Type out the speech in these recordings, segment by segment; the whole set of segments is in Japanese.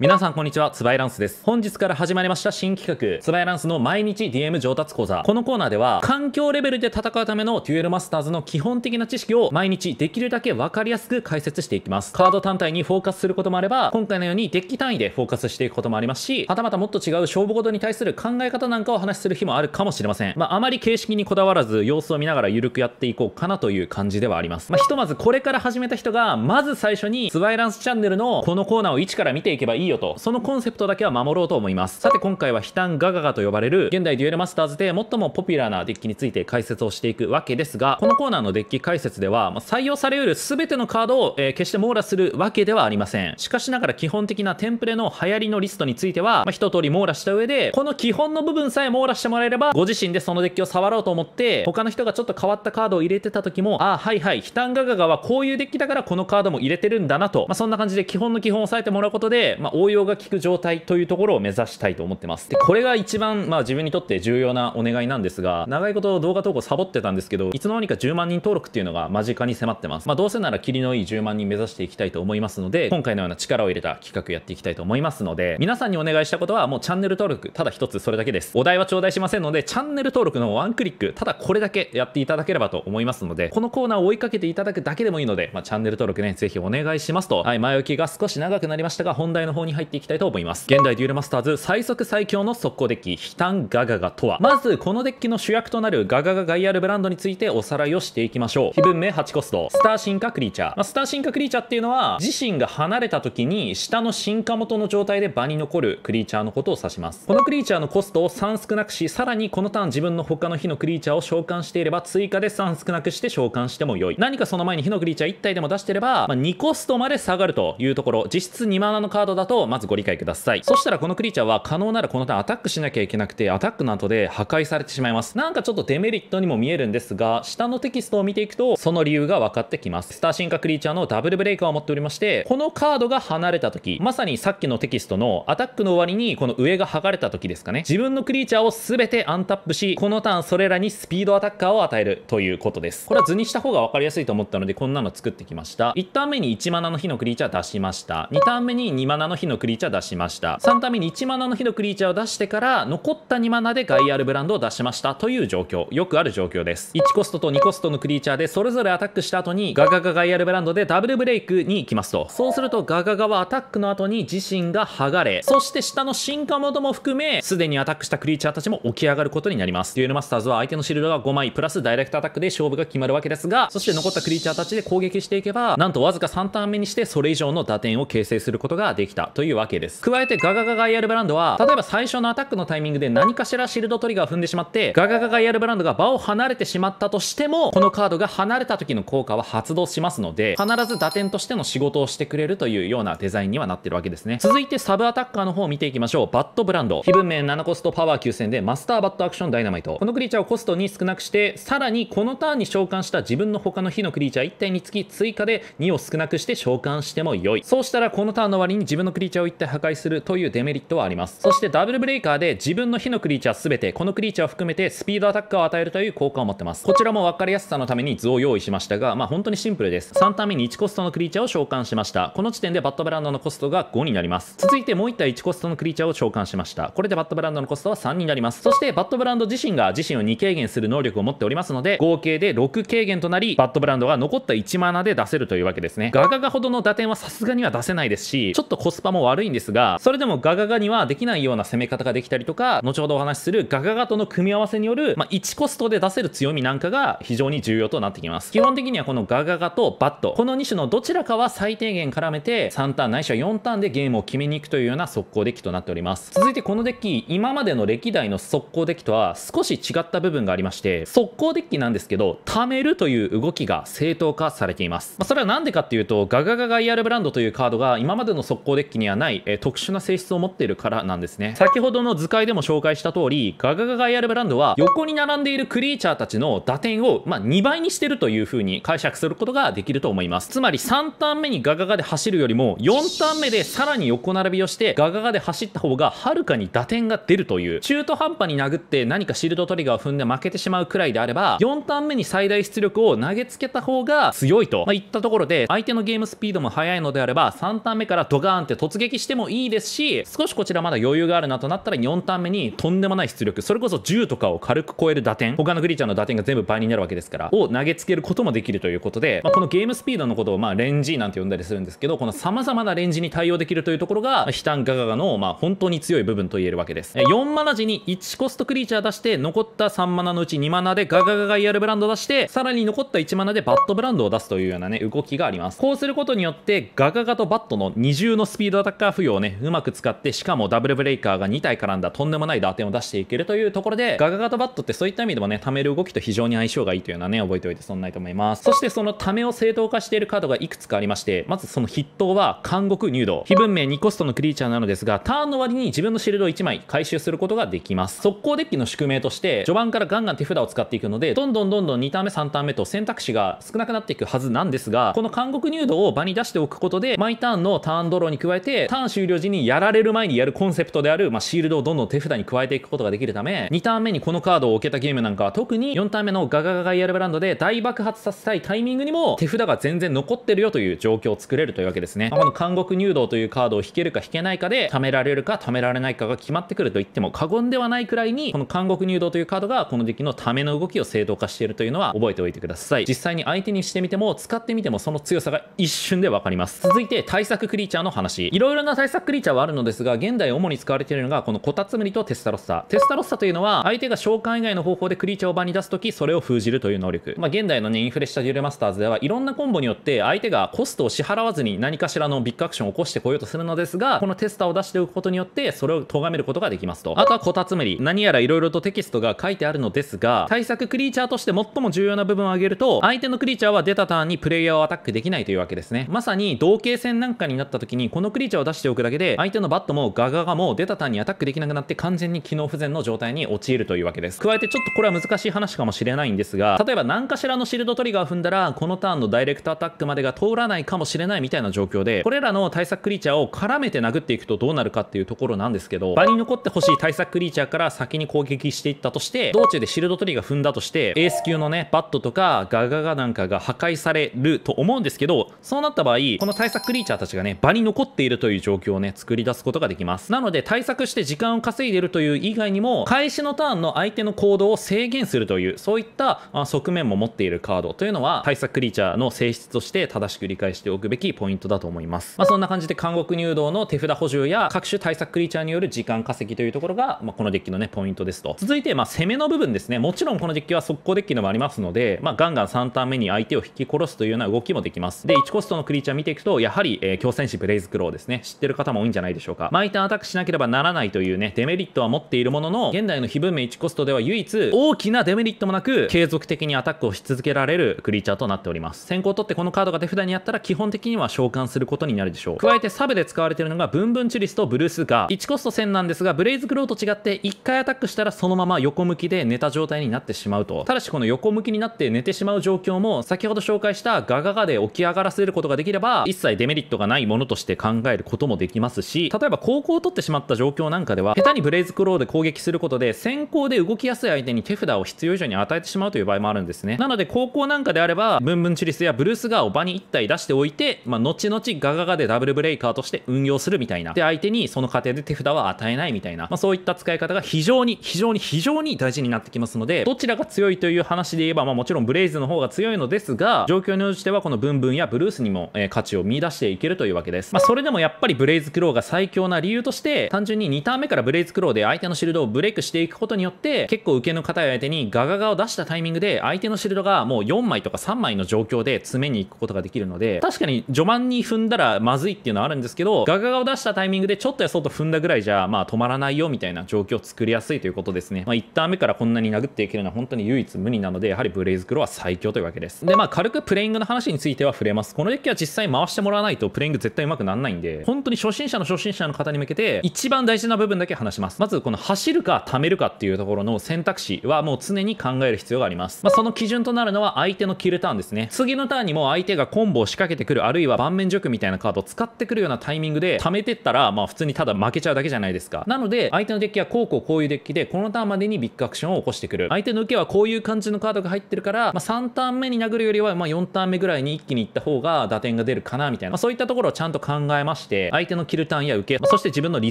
皆さんこんにちは、つばいランスです。本日から始まりました新企画、つばいランスの毎日 DM 上達講座。このコーナーでは、環境レベルで戦うためのデュエルマスターズの基本的な知識を毎日できるだけわかりやすく解説していきます。カード単体にフォーカスすることもあれば、今回のようにデッキ単位でフォーカスしていくこともありますし、はたまたもっと違う勝負ごとに対する考え方なんかをお話しする日もあるかもしれません。まあ、あまり形式にこだわらず、様子を見ながら緩くやっていこうかなという感じではあります。まあ、ひとまずこれから始めた人が、まず最初に、つばいランスチャンネルのこのコーナーを1から見ていけばいいいいよとそのコンセプトだけは守ろうと思いますさて今回はヒタンガガガと呼ばれる現代デュエルマスターズで最もポピュラーなデッキについて解説をしていくわけですがこのコーナーのデッキ解説では、ま採用されうる全てのカードを、えー、決して網羅するわけではありませんしかしながら基本的なテンプレの流行りのリストについては、まあ、一通り網羅した上でこの基本の部分さえ網羅してもらえればご自身でそのデッキを触ろうと思って他の人がちょっと変わったカードを入れてた時もああはいはいヒタンガガガはこういうデッキだからこのカードも入れてるんだなと、まあ、そんな感じで基本の基本を押さえてもらうことで、ま応用が効く状態というところを目指したいと思ってます。で、これが一番、まあ自分にとって重要なお願いなんですが、長いこと動画投稿サボってたんですけど、いつの間にか10万人登録っていうのが間近に迫ってます。まあどうせなら霧のいい10万人目指していきたいと思いますので、今回のような力を入れた企画やっていきたいと思いますので、皆さんにお願いしたことはもうチャンネル登録、ただ一つそれだけです。お題は頂戴しませんので、チャンネル登録のワンクリック、ただこれだけやっていただければと思いますので、このコーナーを追いかけていただくだけでもいいので、まあ、チャンネル登録ね、ぜひお願いしますと。はい、前置きが少し長くなりましたが、本題の方攻に入っていきたいと思います現代デュエルマスターズ最速最強の速攻デッキヒタンガガガとはまずこのデッキの主役となるガガガガイアルブランドについておさらいをしていきましょう非文明8コストスター進化クリーチャー、まあ、スター進化クリーチャーっていうのは自身が離れた時に下の進化元の状態で場に残るクリーチャーのことを指しますこのクリーチャーのコストを3少なくしさらにこのターン自分の他の火のクリーチャーを召喚していれば追加で3少なくして召喚しても良い何かその前に火のクリーチャー1体でも出してれば、まあ、2コストまで下がるというところ実質2マナのカードだとをまずご理解くださいそしたらこのクリーチャーは可能ならこのターンアタックしなきゃいけなくてアタックの後で破壊されてしまいますなんかちょっとデメリットにも見えるんですが下のテキストを見ていくとその理由が分かってきますスター進化クリーチャーのダブルブレイカーを持っておりましてこのカードが離れた時まさにさっきのテキストのアタックの終わりにこの上が剥がれた時ですかね自分のクリーチャーを全てアンタップしこのターンそれらにスピードアタッカーを与えるということですこれは図にした方が分かりやすいと思ったのでこんなの作ってきました1ターン目に1マナの火のクリーチャー出しました2ターン目に2マナの火火のクリーチャー出しました3タ目に1マナの火のクリーチャーを出してから残った2マナでガイアルブランドを出しましたという状況よくある状況です1コストと2コストのクリーチャーでそれぞれアタックした後にガガガガイアルブランドでダブルブレイクに行きますとそうするとガガガはアタックの後に自身が剥がれそして下の進化モードも含めすでにアタックしたクリーチャーたちも起き上がることになりますデュエルマスターズは相手のシールドが5枚プラスダイレクトアタックで勝負が決まるわけですがそして残ったクリーチャーたちで攻撃していけばなんとわずか3ターン目にしてそれ以上の打点を形成することができたというわけです。加えてガガガガイアルブランドは、例えば最初のアタックのタイミングで何かしらシールドトリガーを踏んでしまって、ガガガガイアルブランドが場を離れてしまったとしても、このカードが離れた時の効果は発動しますので、必ず打点としての仕事をしてくれるというようなデザインにはなってるわけですね。続いてサブアタッカーの方を見ていきましょう。バットブランド。非文明7コストパワー9000でマスターバットアクションダイナマイト。このクリーチャーをコストに少なくして、さらにこのターンに召喚した自分の他の火のクリーチャー1体につき追加で2を少なくして召喚しても良い。そうしたらこのターンの割に自分のクリーチャーリーチャーを1体破壊するというデメリットはありますそしてダブルブレイカーで自分の火のクリーチャー全てこのクリーチャーを含めてスピードアタッカーを与えるという効果を持ってますこちらも分かりやすさのために図を用意しましたがまあ本当にシンプルです3ターン目に1コストのクリーチャーを召喚しましたこの時点でバットブランドのコストが5になります続いてもう1体1コストのクリーチャーを召喚しましたこれでバットブランドのコストは3になりますそしてバットブランド自身が自身を2軽減する能力を持っておりますので合計で6軽減となりバットブランドが残った1マナで出せるというわけですねガガガほどの打点はさすがには出せないですしちょっとコスパも悪いんですが、それでもガガガにはできないような攻め方ができたりとか、後ほどお話しするガガガとの組み合わせによる、まあ、1コストで出せる強みなんかが非常に重要となってきます。基本的にはこのガガガとバット、この2種のどちらかは最低限絡めて、3ターンないしは4ターンでゲームを決めに行くというような速攻デッキとなっております。続いてこのデッキ、今までの歴代の速攻デッキとは少し違った部分がありまして、速攻デッキなんですけど、貯めるという動きが正当化されています。まあ、それは何でかっていうと、ガガガガイアルブランドというカードが今までの速攻デッキにはない、え特殊な性質を持っているからなんですね先ほどの図解でも紹介した通りガガガガイアルブランドは横に並んでいるクリーチャーたちの打点を、まあ、2倍にしてるというふうに解釈することができると思いますつまり3ターン目にガガガで走るよりも4ターン目でさらに横並びをしてガガガで走った方がはるかに打点が出るという中途半端に殴って何かシールドトリガーを踏んで負けてしまうくらいであれば4ターン目に最大出力を投げつけた方が強いと、まあ、いったところで相手のゲームスピードも速いのであれば3ターン目からドガーンって突撃してもいいですし少しこちらまだ余裕があるなとなったら4ターン目にとんでもない出力それこそ銃とかを軽く超える打点他のグリーチャーの打点が全部倍になるわけですからを投げつけることもできるということで、まあ、このゲームスピードのことをまあレンジなんて呼んだりするんですけどこの様々なレンジに対応できるというところが悲嘆ガガガのまあ本当に強い部分と言えるわけです4マナ時に1コストクリーチャー出して残った3マナのうち2マナでガガガガイアルブランド出してさらに残った1マナでバットブランドを出すというようなね動きがありますこうすることによってガガガとバットの二重のスピードドアタッカー付与をね、うまく使って、しかもダブルブレイカーが2体絡んだとんでもない打点を出していけるというところで、ガガガとバットってそういった意味でもね、貯める動きと非常に相性がいいというのはね、覚えておいて損ないと思います。そしてそのためを正当化しているカードがいくつかありまして、まずその筆頭は、監獄入道。非文明2コストのクリーチャーなのですが、ターンの割に自分のシールドを1枚回収することができます。速攻デッキの宿命として、序盤からガンガン手札を使っていくので、どんどんどんどん2ターン目3ターン目と選択肢が少なくなっていくはずなんですが、この監獄入道を場に出しておくことで、毎ターンのターンドローに加えてて、ターン終了時にやられる前にやるコンセプトである、まあ、シールドをどんどん手札に加えていくことができるため、2ターン目にこのカードを置けたゲームなんかは特に4ターン目のガガガガイアルブランドで大爆発させたいタイミングにも手札が全然残ってるよという状況を作れるというわけですね。まあ、この監獄入道というカードを引けるか引けないかで、貯められるか貯められないかが決まってくると言っても過言ではないくらいに、この監獄入道というカードがこの時期のための動きを正当化しているというのは覚えておいてください。実際に相手にしてみても、使ってみてもその強さが一瞬でわかります。続いて対策クリーチャーの話。いろいろな対策クリーチャーはあるのですが現代主に使われているのがこのコタツムリとテスタロッサテスタロッサというのは相手が召喚以外の方法でクリーチャーを場に出す時それを封じるという能力まあ現代のねインフレしたデュレマスターズではいろんなコンボによって相手がコストを支払わずに何かしらのビッグアクションを起こしてこようとするのですがこのテスタを出しておくことによってそれを咎めることができますとあとはコタツムリ何やらいろいろとテキストが書いてあるのですが対策クリーチャーとして最も重要な部分を挙げると相手のクリーチャーは出たターンにプレイヤーをアタックできないというわけですねまさに同型戦なんかになった時にこのクリリーチャーを出しておくだけで、相手のバットもガガガも出た単にアタックできなくなって完全に機能不全の状態に陥るというわけです。加えてちょっとこれは難しい話かもしれないんですが、例えば何かしらのシールドトリガーを踏んだら、このターンのダイレクトアタックまでが通らないかもしれないみたいな状況で、これらの対策クリーチャーを絡めて殴っていくとどうなるかっていうところなんですけど、場に残ってほしい対策クリーチャーから先に攻撃していったとして、道中でシールドトリガー踏んだとして、エース級のね、バットとかガガガなんかが破壊されると思うんですけど、そうなった場合、この対策クリーチャーたちがね、場に残っているるという状況をね、作り出すことができます。なので、対策して時間を稼いでるという以外にも、開始のターンの相手の行動を制限するという、そういった側面も持っているカードというのは、対策クリーチャーの性質として正しく理解しておくべきポイントだと思います。まあ、そんな感じで、監獄入道の手札補充や、各種対策クリーチャーによる時間稼ぎというところが、まあ、このデッキのね、ポイントですと。続いて、まあ、攻めの部分ですね。もちろんこのデッキは速攻デッキでもありますので、まあ、ガンガン3ターン目に相手を引き殺すというような動きもできます。で、1コストのクリーチャー見ていくと、やはり、えー、強戦士ブレイズクローですですね、知ってる方も多いんじゃないでしょうか。毎ターンアタックしなければならないというね、デメリットは持っているものの、現代の非文明1コストでは唯一、大きなデメリットもなく、継続的にアタックをし続けられるクリーチャーとなっております。先行取ってこのカードが手札にあったら、基本的には召喚することになるでしょう。加えてサブで使われているのが、ブンブンチュリスとブルースが、1コスト1000なんですが、ブレイズクローと違って、1回アタックしたらそのまま横向きで寝た状態になってしまうと。ただし、この横向きになって寝てしまう状況も、先ほど紹介したガガガで起き上がらせることができれば、一切デメリットがないものとして考考えることもできますし例えば高校を取ってしまった状況なんかでは下手にブレイズクローで攻撃することで先行で動きやすい相手に手札を必要以上に与えてしまうという場合もあるんですねなので高校なんかであればブンブンチリスやブルースガーを場に1体出しておいて、まあ、後々ガガガでダブルブレイカーとして運用するみたいなで相手にその過程で手札は与えないみたいな、まあ、そういった使い方が非常に非常に非常に大事になってきますのでどちらが強いという話で言えば、まあ、もちろんブレイズの方が強いのですが状況に応じてはこのブンブンやブルースにも、えー、価値を見出していけるというわけです、まあ、それでももやっぱりブレイズクローが最強な理由として単純に2ターン目からブレイズクローで相手のシールドをブレイクしていくことによって結構受けの硬い相手にガガガを出したタイミングで相手のシールドがもう4枚とか3枚の状況で詰めに行くことができるので確かに序盤に踏んだらまずいっていうのはあるんですけどガガガを出したタイミングでちょっとやそうと踏んだぐらいじゃまあ止まらないよみたいな状況を作りやすいということですね、まあ、1ターン目からこんなに殴っていけるのは本当に唯一無二なのでやはりブレイズクローは最強というわけですでまあ軽くプレイングの話については触れますこのデッキは実際回してもらわないとプレイング絶対うまくならないんでで、本当に初心者の初心者の方に向けて、一番大事な部分だけ話します。まず、この走るか貯めるかっていうところの選択肢はもう常に考える必要があります。まあ、その基準となるのは相手のキルターンですね。次のターンにも相手がコンボを仕掛けてくる、あるいは盤面塾みたいなカードを使ってくるようなタイミングで貯めてったら、まあ普通にただ負けちゃうだけじゃないですか。なので、相手のデッキはこうこうこういうデッキで、このターンまでにビッグアクションを起こしてくる。相手の受けはこういう感じのカードが入ってるから、まあ、3ターン目に殴るよりは、まあ4ターン目ぐらいに一気に行った方が打点が出るかな、みたいな。まあ、そういったところをちゃんと考えます。まして、相手のキルターンや受け、そして自分のリ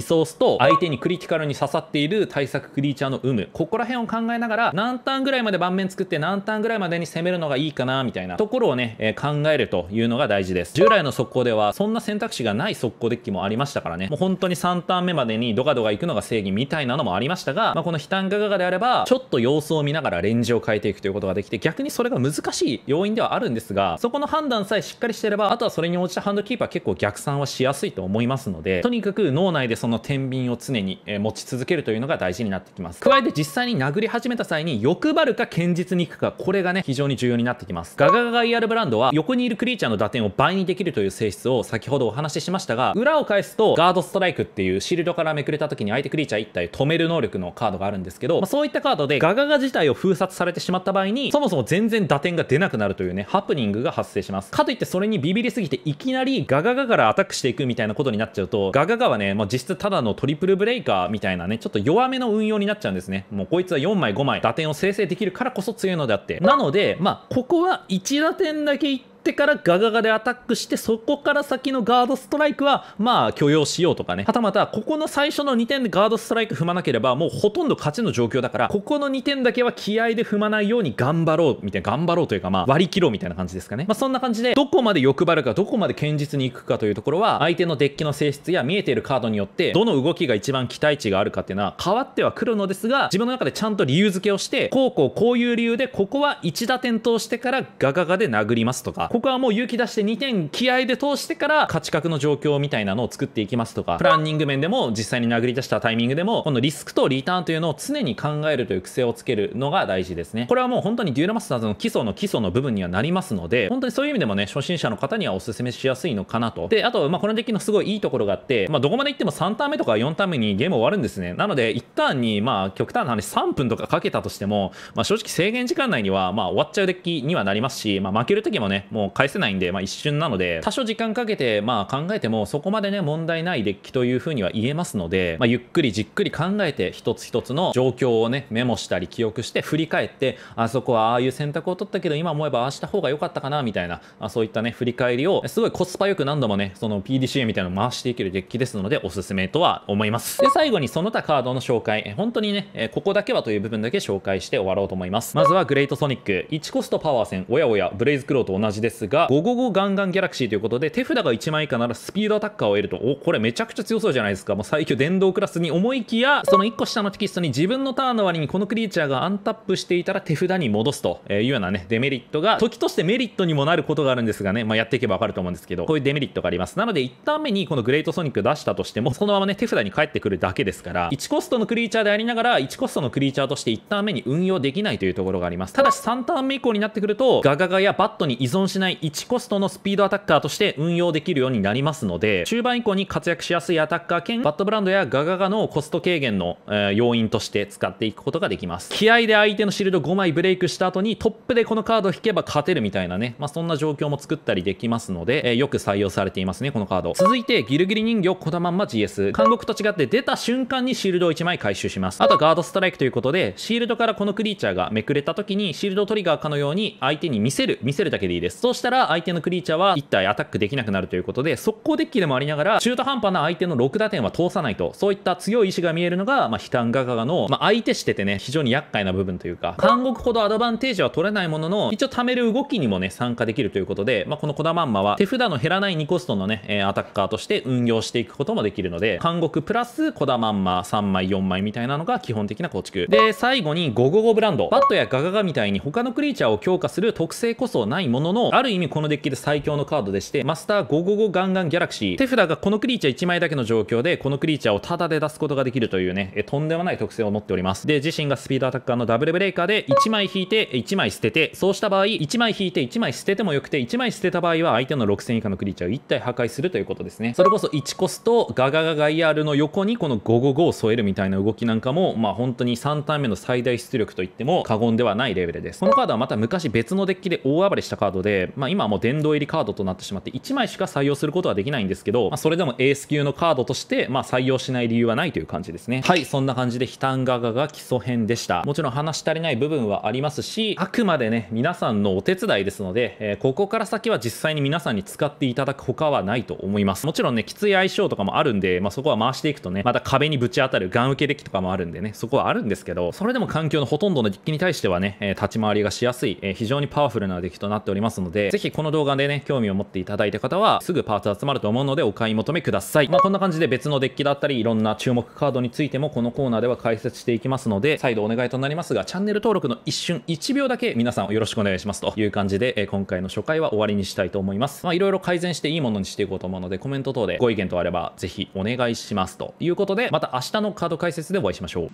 ソースと、相手にクリティカルに刺さっている対策クリーチャーの有無、ここら辺を考えながら、何ターンぐらいまで盤面作って、何ターンぐらいまでに攻めるのがいいかな、みたいなところをね、え考えるというのが大事です。従来の速攻では、そんな選択肢がない速攻デッキもありましたからね、もう本当に3ターン目までにドカドカ行くのが正義みたいなのもありましたが、まあ、この悲嘆ガガガであれば、ちょっと様子を見ながらレンジを変えていくということができて、逆にそれが難しい要因ではあるんですが、そこの判断さえしっかりしてれば、あとはそれに応じたハンドキーパー結構逆算はしやすいと思いますのでとにかく脳内でその天秤を常に持ち続けるというのが大事になってきます加えて実際に殴り始めた際に欲張るか堅実にいくかこれがね非常に重要になってきますガガガガイアルブランドは横にいるクリーチャーの打点を倍にできるという性質を先ほどお話ししましたが裏を返すとガードストライクっていうシールドからめくれた時に相手クリーチャー1体止める能力のカードがあるんですけど、まあ、そういったカードでガガガ自体を封殺されてしまった場合にそもそも全然打点が出なくなるというねハプニングが発生しますかといってそれにビビりすぎていきなりガガガからアタックしていくみたいなことになっちゃうとガガガはね、もう実質ただのトリプルブレイカーみたいなねちょっと弱めの運用になっちゃうんですねもうこいつは4枚5枚打点を生成できるからこそ強いのであってなのでまあここは1打点だけいってってからガガガでアタックして、そこから先のガードストライクは、まあ許容しようとかね。はたまた、ここの最初の2点でガードストライク踏まなければ、もうほとんど勝ちの状況だから、ここの2点だけは気合で踏まないように頑張ろう、みたいな、頑張ろうというか、まあ割り切ろうみたいな感じですかね。まあそんな感じで、どこまで欲張るか、どこまで堅実に行くかというところは、相手のデッキの性質や見えているカードによって、どの動きが一番期待値があるかっていうのは変わってはくるのですが、自分の中でちゃんと理由付けをして、こうこうこういう理由で、ここは1打点通してからガガガで殴りますとか、ここはもう勇気出して2点気合で通してから勝ち確の状況みたいなのを作っていきますとかプランニング面でも実際に殴り出したタイミングでもこのリスクとリターンというのを常に考えるという癖をつけるのが大事ですねこれはもう本当にデュエルマスターズの基礎の基礎の部分にはなりますので本当にそういう意味でもね初心者の方にはおすすめしやすいのかなとであとまあこのデッキのすごいいいところがあって、まあ、どこまで行っても3ターン目とか4ターン目にゲーム終わるんですねなので1ターンにまあ極端な話3分とかかけたとしても、まあ、正直制限時間内にはまあ終わっちゃうデッキにはなりますし、まあ、負ける時もねもうも返せないんで、まあ、一瞬なので、多少時間かけて、まあ、考えても、そこまでね、問題ないデッキというふうには言えますので、まあ、ゆっくりじっくり考えて、一つ一つの状況をね、メモしたり、記憶して、振り返って、あそこはああいう選択を取ったけど、今思えばああした方が良かったかな、みたいな、あそういったね、振り返りを、すごいコスパよく何度もね、その PDCA みたいなのを回していけるデッキですので、おすすめとは思います。で、最後にその他カードの紹介、本当にね、ここだけはという部分だけ紹介して終わろうと思います。まずは、グレートソニック、1コストパワー戦、おやおや、ブレイズクローと同じです。ですが555ガンガンギャラクシーということで手札が1枚以下ならスピードアタッカーを得るとおこれめちゃくちゃ強そうじゃないですかもう最強電動クラスに思いきやその1個下のテキストに自分のターンの割にこのクリーチャーがアンタップしていたら手札に戻すというようなねデメリットが時としてメリットにもなることがあるんですがね、まあ、やっていけばわかると思うんですけどこういうデメリットがありますなので1ターン目にこのグレートソニック出したとしてもそのままね手札に返ってくるだけですから1コストのクリーチャーでありながら1コストのクリーチャーとして1ターン目に運用できないというところがありますただし3ターン目以降になってくるとガガガやバットに依存しないない1コストのスピードアタッカーとして運用できるようになりますので、中盤以降に活躍しやすいアタッカー兼、バットブランドやガガガのコスト軽減の、え要因として使っていくことができます。気合で相手のシールド5枚ブレイクした後にトップでこのカード引けば勝てるみたいなね、まあ、そんな状況も作ったりできますので、えー、よく採用されていますね、このカード。続いて、ギルギリ人形こだまんま GS。監獄と違って出た瞬間にシールドを1枚回収します。あとガードストライクということで、シールドからこのクリーチャーがめくれた時にシールドトリガーかのように相手に見せる、見せるだけでいいです。そうしたら相手のクリーチャーは1体アタックできなくなるということで、速攻デッキでもありながら、中途半端な相手の6打点は通さないと、そういった強い意志が見えるのが、まあ、ヒタンガガガの、まあ、相手しててね、非常に厄介な部分というか、監獄ほどアドバンテージは取れないものの、一応貯める動きにもね、参加できるということで、まあ、このコダマンマは手札の減らない2コストのね、アタッカーとして運用していくこともできるので、監獄プラスコダマンマ3枚4枚みたいなのが基本的な構築。で、最後に555ブランド。バットやガガガみたいに他のクリーチャーを強化する特性こそないものの、ある意味このデッキで最強のカードでして、マスター555ガンガンギャラクシー。手札がこのクリーチャー1枚だけの状況で、このクリーチャーをタダで出すことができるというね、えとんでもない特性を持っております。で、自身がスピードアタッカーのダブルブレイカーで1枚引いて1枚捨てて、そうした場合、1枚引いて1枚捨ててもよくて、1枚捨てた場合は相手の6000以下のクリーチャーを1体破壊するということですね。それこそ1コストガガガガイアールの横にこの555を添えるみたいな動きなんかも、まあ本当に3ターン目の最大出力といっても過言ではないレベルです。このカードはまた昔別のデッキで大暴れしたカードで、まあ、今はもう殿堂入りカードとなってしまって1枚しか採用することはできないんですけど、まあ、それでもエース級のカードとして、まあ、採用しない理由はないという感じですねはいそんな感じでヒタンガガが基礎編でしたもちろん話し足りない部分はありますしあくまでね皆さんのお手伝いですので、えー、ここから先は実際に皆さんに使っていただく他はないと思いますもちろんねきつい相性とかもあるんで、まあ、そこは回していくとねまた壁にぶち当たるガン受けデッキとかもあるんでねそこはあるんですけどそれでも環境のほとんどのデッキに対してはね、えー、立ち回りがしやすい、えー、非常にパワフルなデッキとなっておりますのでで、ぜひこの動画でね、興味を持っていただいた方は、すぐパーツ集まると思うのでお買い求めください。まあ、こんな感じで別のデッキだったり、いろんな注目カードについてもこのコーナーでは解説していきますので、再度お願いとなりますが、チャンネル登録の一瞬1秒だけ皆さんよろしくお願いしますという感じで、え今回の初回は終わりにしたいと思います。まあ、いろいろ改善していいものにしていこうと思うので、コメント等でご意見とあれば、ぜひお願いしますということで、また明日のカード解説でお会いしましょう。